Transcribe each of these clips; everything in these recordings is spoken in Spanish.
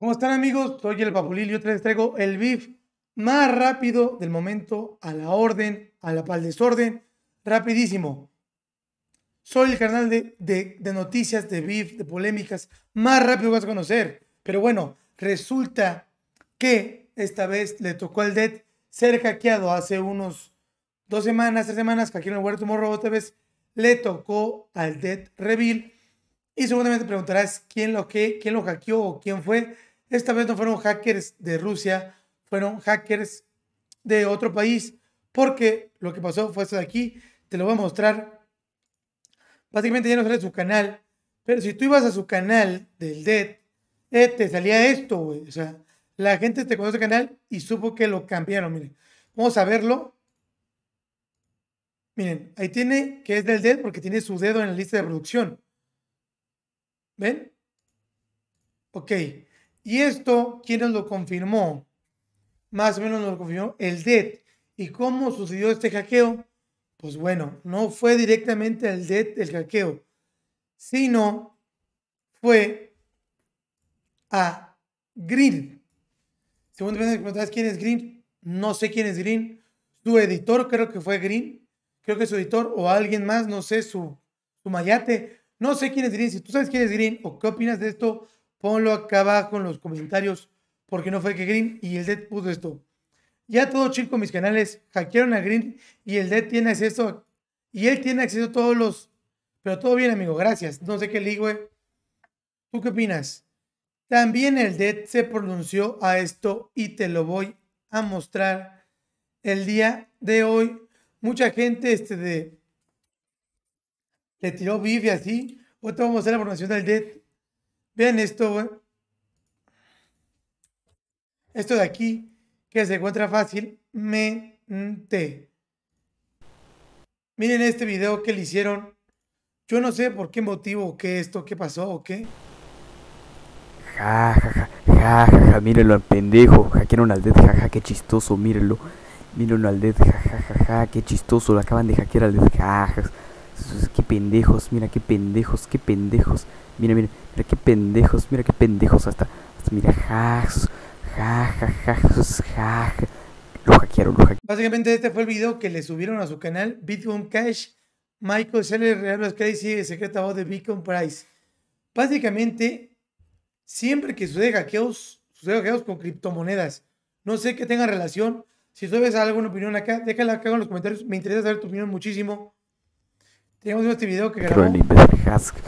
¿Cómo están amigos? Soy el Papulil y otra les traigo el viv, más rápido del momento, a la orden, a la pal desorden, rapidísimo. Soy el canal de, noticias, de viv, de polémicas, más rápido que vas a conocer. Pero bueno, resulta que esta vez le tocó al DET ser hackeado hace unos dos semanas, tres semanas, que aquí en el Huerto Morro otra vez le tocó al DET Reveal. Y seguramente preguntarás quién lo, que, quién lo hackeó o quién fue. Esta vez no fueron hackers de Rusia, fueron hackers de otro país, porque lo que pasó fue esto de aquí, te lo voy a mostrar. Básicamente ya no sale su canal, pero si tú ibas a su canal del DED, e eh, te salía esto, güey. O sea, la gente te conoce el canal y supo que lo cambiaron, miren. Vamos a verlo. Miren, ahí tiene que es del DED e porque tiene su dedo en la lista de producción. ¿Ven? Ok. Y esto, ¿quién lo confirmó? Más o menos nos lo confirmó el DET. ¿Y cómo sucedió este hackeo? Pues bueno, no fue directamente el DET el hackeo, sino fue a Green. Según te preguntas quién es Green, no sé quién es Green. Su editor creo que fue Green. Creo que su editor o alguien más, no sé, su, su mayate. No sé quién es Green. Si tú sabes quién es Green o qué opinas de esto, Ponlo acá abajo en los comentarios porque no fue que Green y el Dead e puso esto. Ya todo chico mis canales hackearon a Green y el Dead e tiene acceso y él tiene acceso a todos los pero todo bien, amigo, gracias. No sé qué ligue eh. ¿Tú qué opinas? También el Dead e se pronunció a esto y te lo voy a mostrar el día de hoy. Mucha gente este de, le tiró vive así. te vamos a hacer la pronunciación del Dead Vean esto, güey. Esto de aquí, que se encuentra fácil mente Miren este video que le hicieron. Yo no sé por qué motivo, qué esto, qué pasó, o qué. Ja, ja, ja, ja, ja, mírenlo al pendejo. Hackearon al dead, ja, ja, qué chistoso, mírenlo. Mírenlo al dead, ja, ja, ja, qué chistoso. Lo acaban de hackear al dead, ja, Qué pendejos, mira qué pendejos, qué pendejos. Mira, mira, mira qué pendejos, mira qué pendejos. Hasta, mira, ja, ja, ja, ja, ja, Lo hackearon, lo hackearon. Básicamente este fue el video que le subieron a su canal Bitcoin Cash. Michael Seller real los Crazy, secreta voz de Bitcoin Price. Básicamente, siempre que sucede hackeos, sucede hackeos con criptomonedas. No sé qué tenga relación. Si tú ves alguna opinión acá, déjala acá en los comentarios. Me interesa saber tu opinión muchísimo. Tenemos este video que grabó. el imbécil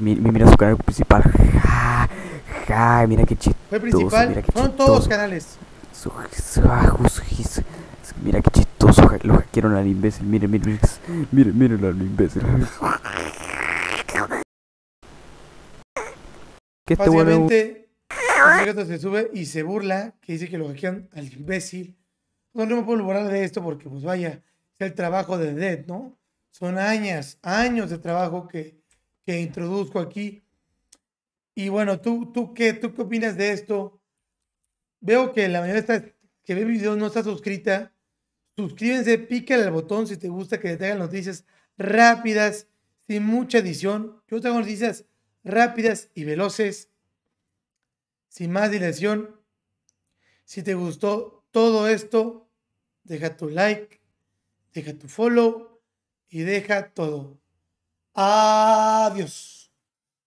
mira su canal principal. Ja, mira qué chistoso. Fue principal. Fueron todos canales. mira qué chistoso. Lo hackearon al imbécil. Miren, miren, miren, miren al imbécil. ¿Qué Obviamente, el gato se sube y se burla, que dice que lo hackean al imbécil. No, no me puedo burlar de esto porque, pues vaya, es el trabajo de Dead, ¿no? Son años, años de trabajo que, introduzco aquí. Y bueno, ¿tú, tú, qué, ¿tú qué opinas de esto? Veo que la mayoría que ve videos no está suscrita. Suscríbense, pícale al botón si te gusta que te traigan noticias rápidas, sin mucha edición. Yo tengo noticias rápidas y veloces, sin más dilación. Si te gustó todo esto, deja tu like, deja tu follow y deja todo. Adiós.